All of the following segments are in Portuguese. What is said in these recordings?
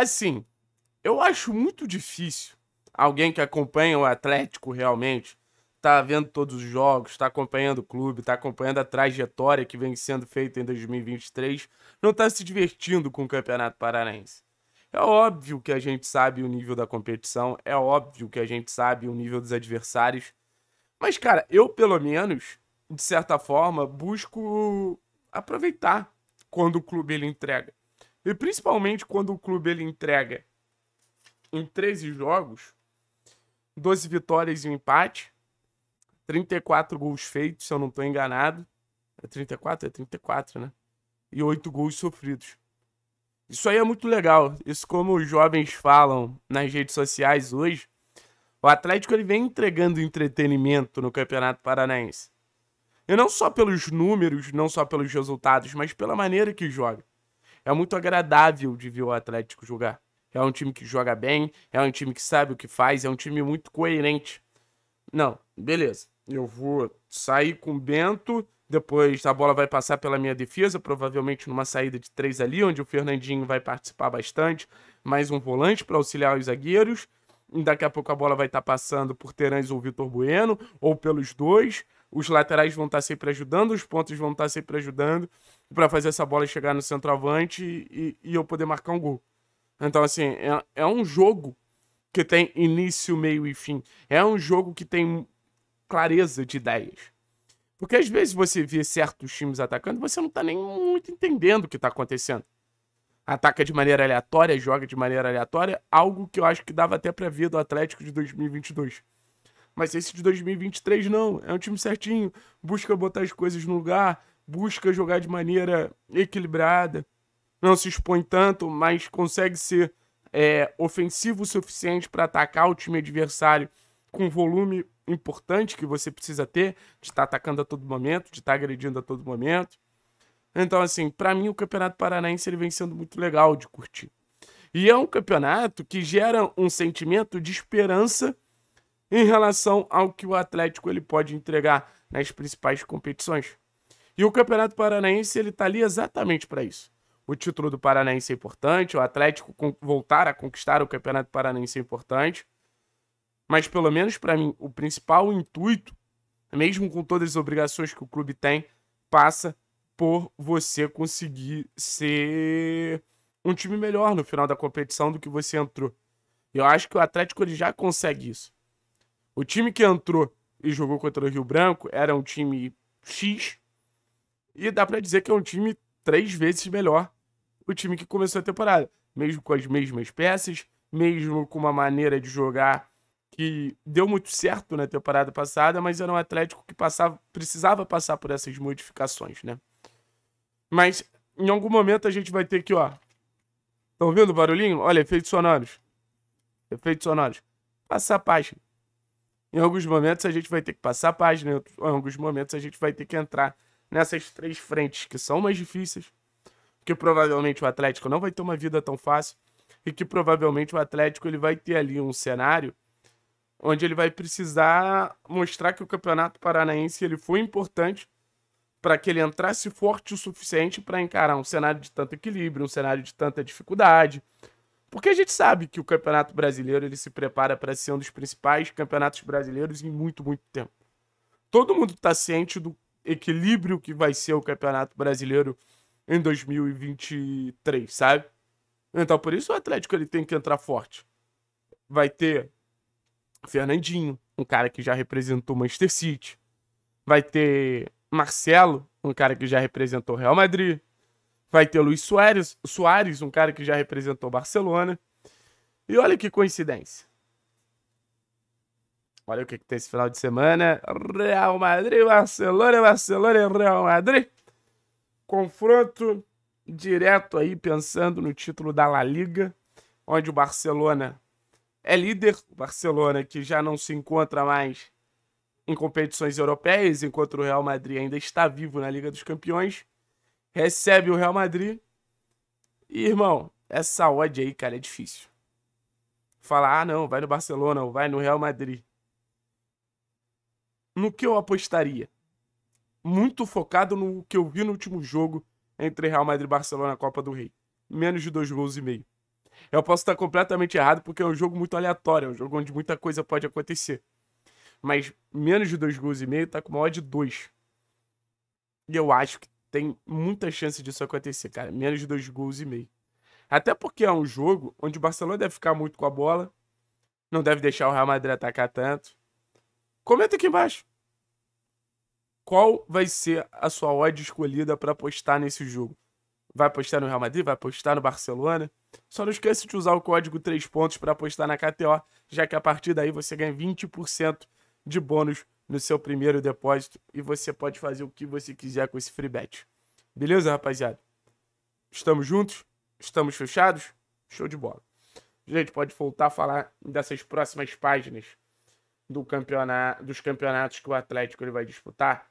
Assim, eu acho muito difícil alguém que acompanha o Atlético realmente, tá vendo todos os jogos, tá acompanhando o clube, tá acompanhando a trajetória que vem sendo feita em 2023, não tá se divertindo com o Campeonato Paranaense. É óbvio que a gente sabe o nível da competição, é óbvio que a gente sabe o nível dos adversários. Mas, cara, eu, pelo menos, de certa forma, busco aproveitar quando o clube ele entrega. E principalmente quando o clube ele entrega em 13 jogos, 12 vitórias e um empate, 34 gols feitos, se eu não estou enganado. É 34? É 34, né? E 8 gols sofridos. Isso aí é muito legal. Isso como os jovens falam nas redes sociais hoje, o Atlético ele vem entregando entretenimento no Campeonato Paranaense. E não só pelos números, não só pelos resultados, mas pela maneira que joga. É muito agradável de ver o Atlético jogar. É um time que joga bem, é um time que sabe o que faz, é um time muito coerente. Não, beleza. Eu vou sair com o Bento, depois a bola vai passar pela minha defesa, provavelmente numa saída de três ali, onde o Fernandinho vai participar bastante. Mais um volante para auxiliar os zagueiros. Daqui a pouco a bola vai estar tá passando por Terãs ou Vitor Bueno, ou pelos dois. Os laterais vão estar tá sempre ajudando, os pontos vão estar tá sempre ajudando para fazer essa bola chegar no centroavante e, e, eu poder marcar um gol. Então, assim, é, é um jogo que tem início, meio e fim. É um jogo que tem clareza de ideias. Porque às vezes você vê certos times atacando, você não tá nem muito entendendo o que tá acontecendo. Ataca de maneira aleatória, joga de maneira aleatória, algo que eu acho que dava até pra ver do Atlético de 2022. Mas esse de 2023 não, é um time certinho, busca botar as coisas no lugar, busca jogar de maneira equilibrada, não se expõe tanto, mas consegue ser é, ofensivo o suficiente para atacar o time adversário com volume importante que você precisa ter, de estar tá atacando a todo momento, de estar tá agredindo a todo momento. Então, assim, para mim o Campeonato Paranaense ele vem sendo muito legal de curtir. E é um campeonato que gera um sentimento de esperança em relação ao que o Atlético ele pode entregar nas principais competições. E o Campeonato Paranaense ele tá ali exatamente para isso. O título do Paranaense é importante, o Atlético voltar a conquistar o Campeonato Paranaense é importante. Mas pelo menos para mim, o principal intuito, mesmo com todas as obrigações que o clube tem, passa por você conseguir ser um time melhor no final da competição do que você entrou. Eu acho que o Atlético ele já consegue isso. O time que entrou e jogou contra o Rio Branco era um time X, e dá para dizer que é um time três vezes melhor o time que começou a temporada. Mesmo com as mesmas peças, mesmo com uma maneira de jogar que deu muito certo na temporada passada, mas era um Atlético que passava, precisava passar por essas modificações, né? Mas em algum momento a gente vai ter que, ó. Estão ouvindo o barulhinho? Olha, efeitos sonoros. Efeitos sonoros. Passar a página. Em alguns momentos a gente vai ter que passar a página, em alguns momentos a gente vai ter que entrar nessas três frentes que são mais difíceis, que provavelmente o Atlético não vai ter uma vida tão fácil e que provavelmente o Atlético ele vai ter ali um cenário onde ele vai precisar mostrar que o Campeonato Paranaense ele foi importante para que ele entrasse forte o suficiente para encarar um cenário de tanto equilíbrio, um cenário de tanta dificuldade. Porque a gente sabe que o Campeonato Brasileiro ele se prepara para ser um dos principais campeonatos brasileiros em muito, muito tempo. Todo mundo está ciente do equilíbrio que vai ser o Campeonato Brasileiro em 2023, sabe? Então, por isso o Atlético ele tem que entrar forte. Vai ter Fernandinho, um cara que já representou o Manchester City. Vai ter Marcelo, um cara que já representou o Real Madrid. Vai ter Luiz Soares, Soares, um cara que já representou Barcelona. E olha que coincidência. Olha o que, que tem esse final de semana. Real Madrid, Barcelona, Barcelona e Real Madrid. Confronto direto aí, pensando no título da La Liga, onde o Barcelona é líder. O Barcelona que já não se encontra mais em competições europeias, enquanto o Real Madrid ainda está vivo na Liga dos Campeões. Recebe o Real Madrid. E, irmão, essa odd aí, cara, é difícil. Falar, ah, não, vai no Barcelona ou vai no Real Madrid no que eu apostaria. Muito focado no que eu vi no último jogo entre Real Madrid e Barcelona na Copa do Rei. Menos de dois gols e meio. Eu posso estar completamente errado porque é um jogo muito aleatório, é um jogo onde muita coisa pode acontecer. Mas menos de dois gols e meio tá com uma odd de dois. E eu acho que tem muita chance disso acontecer, cara. Menos de dois gols e meio. Até porque é um jogo onde o Barcelona deve ficar muito com a bola. Não deve deixar o Real Madrid atacar tanto. Comenta aqui embaixo qual vai ser a sua odd escolhida para apostar nesse jogo. Vai apostar no Real Madrid? Vai apostar no Barcelona? Só não esqueça de usar o código 3 pontos para apostar na KTO, já que a partir daí você ganha 20% de bônus no seu primeiro depósito e você pode fazer o que você quiser com esse free bet. Beleza, rapaziada? Estamos juntos? Estamos fechados? Show de bola. Gente, pode voltar a falar dessas próximas páginas do campeonato, dos campeonatos que o Atlético ele vai disputar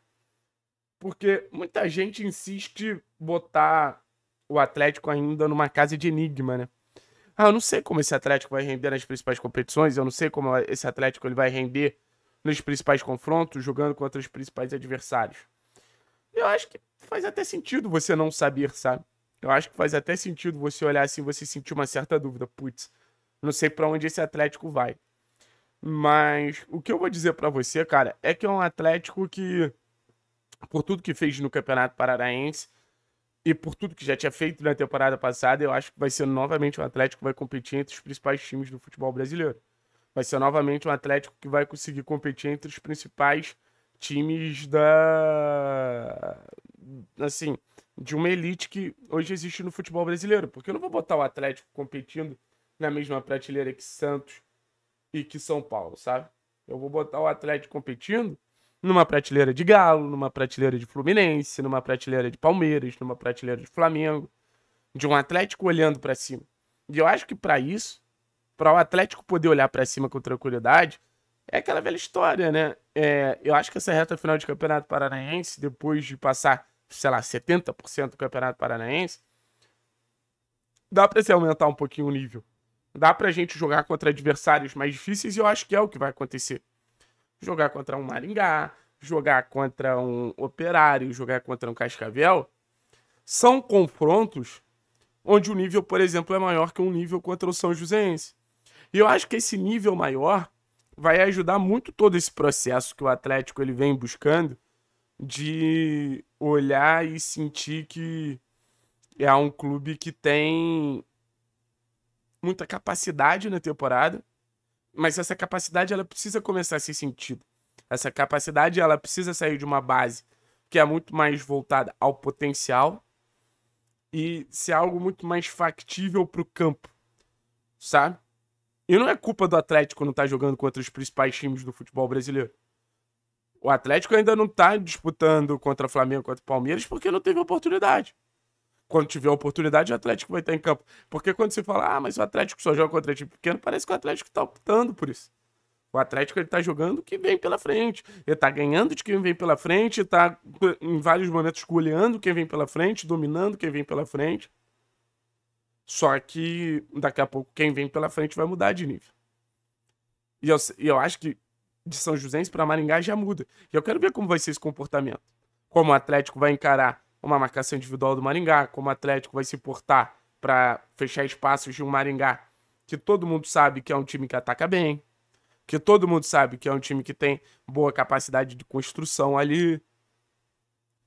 porque muita gente insiste botar o Atlético ainda numa casa de enigma, né? Ah, eu não sei como esse Atlético vai render nas principais competições, eu não sei como esse Atlético ele vai render nos principais confrontos, jogando contra os principais adversários. Eu acho que faz até sentido você não saber, sabe? Eu acho que faz até sentido você olhar assim, você sentir uma certa dúvida, putz, não sei para onde esse Atlético vai. Mas o que eu vou dizer para você, cara, é que é um Atlético que por tudo que fez no Campeonato Paranaense e por tudo que já tinha feito na temporada passada, eu acho que vai ser novamente um Atlético que vai competir entre os principais times do futebol brasileiro. Vai ser novamente um Atlético que vai conseguir competir entre os principais times da. Assim, de uma elite que hoje existe no futebol brasileiro. Porque eu não vou botar o Atlético competindo na mesma prateleira que Santos e que São Paulo, sabe? Eu vou botar o Atlético competindo numa prateleira de Galo, numa prateleira de Fluminense, numa prateleira de Palmeiras, numa prateleira de Flamengo, de um Atlético olhando para cima. E eu acho que para isso, para o Atlético poder olhar para cima com tranquilidade, é aquela velha história, né? É, eu acho que essa reta final de Campeonato Paranaense, depois de passar, sei lá, 70% do Campeonato Paranaense, dá para se aumentar um pouquinho o nível. Dá pra gente jogar contra adversários mais difíceis e eu acho que é o que vai acontecer jogar contra um Maringá, jogar contra um Operário, jogar contra um Cascavel, são confrontos onde o nível, por exemplo, é maior que um nível contra o São Joséense. E eu acho que esse nível maior vai ajudar muito todo esse processo que o Atlético ele vem buscando de olhar e sentir que é um clube que tem muita capacidade na temporada mas essa capacidade, ela precisa começar a ser sentida. Essa capacidade, ela precisa sair de uma base que é muito mais voltada ao potencial e ser algo muito mais factível para o campo, sabe? E não é culpa do Atlético não estar tá jogando contra os principais times do futebol brasileiro. O Atlético ainda não está disputando contra o Flamengo, contra o Palmeiras, porque não teve oportunidade quando tiver oportunidade, o Atlético vai estar em campo. Porque quando você fala, ah, mas o Atlético só joga contra time pequeno, parece que o Atlético está optando por isso. O Atlético ele tá jogando o que vem pela frente. Ele está ganhando de quem vem pela frente, Está em vários momentos goleando quem vem pela frente, dominando quem vem pela frente. Só que daqui a pouco quem vem pela frente vai mudar de nível. E eu, eu acho que de São José para Maringá já muda. E eu quero ver como vai ser esse comportamento. Como o Atlético vai encarar uma marcação individual do Maringá, como o Atlético vai se portar para fechar espaços de um Maringá que todo mundo sabe que é um time que ataca bem, que todo mundo sabe que é um time que tem boa capacidade de construção ali.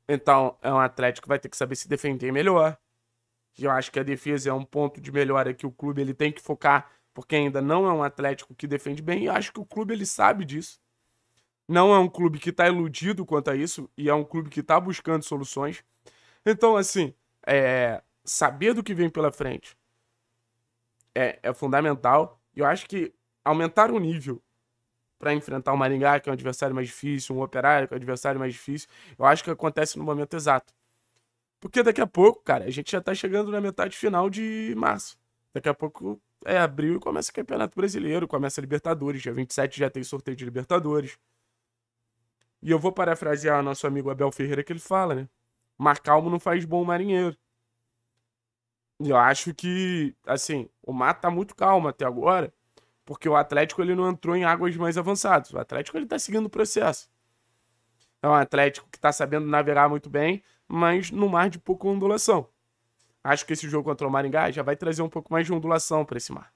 Então, é um Atlético que vai ter que saber se defender melhor. Eu acho que a defesa é um ponto de melhora que o clube ele tem que focar, porque ainda não é um Atlético que defende bem, e eu acho que o clube ele sabe disso. Não é um clube que está iludido quanto a isso e é um clube que está buscando soluções. Então, assim, é, saber do que vem pela frente é, é fundamental. E eu acho que aumentar o nível para enfrentar o Maringá, que é um adversário mais difícil, um Operário, que é um adversário mais difícil, eu acho que acontece no momento exato. Porque daqui a pouco, cara, a gente já está chegando na metade final de março. Daqui a pouco é abril e começa o Campeonato Brasileiro, começa a Libertadores. Dia 27 já tem sorteio de Libertadores. E eu vou parafrasear nosso amigo Abel Ferreira que ele fala, né? mar calmo não faz bom marinheiro. Eu acho que, assim, o Mar tá muito calmo até agora, porque o Atlético ele não entrou em águas mais avançadas. O Atlético ele tá seguindo o processo. É um Atlético que tá sabendo navegar muito bem, mas no mar de pouca ondulação. Acho que esse jogo contra o Maringá já vai trazer um pouco mais de ondulação para esse mar.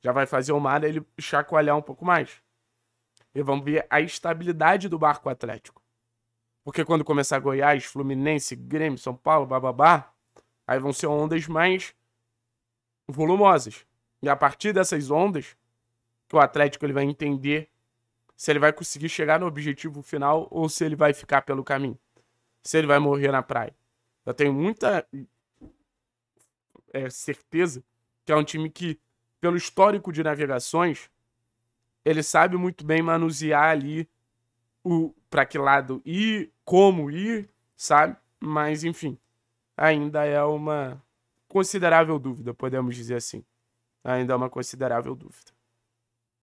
Já vai fazer o mar ele chacoalhar um pouco mais. E vamos ver a estabilidade do barco Atlético. Porque quando começar Goiás, Fluminense, Grêmio, São Paulo, bababá, aí vão ser ondas mais volumosas. E a partir dessas ondas, que o Atlético ele vai entender se ele vai conseguir chegar no objetivo final ou se ele vai ficar pelo caminho. Se ele vai morrer na praia. Eu tenho muita é, certeza que é um time que, pelo histórico de navegações, ele sabe muito bem manusear ali o para que lado ir, como ir, sabe? Mas enfim, ainda é uma considerável dúvida, podemos dizer assim. Ainda é uma considerável dúvida.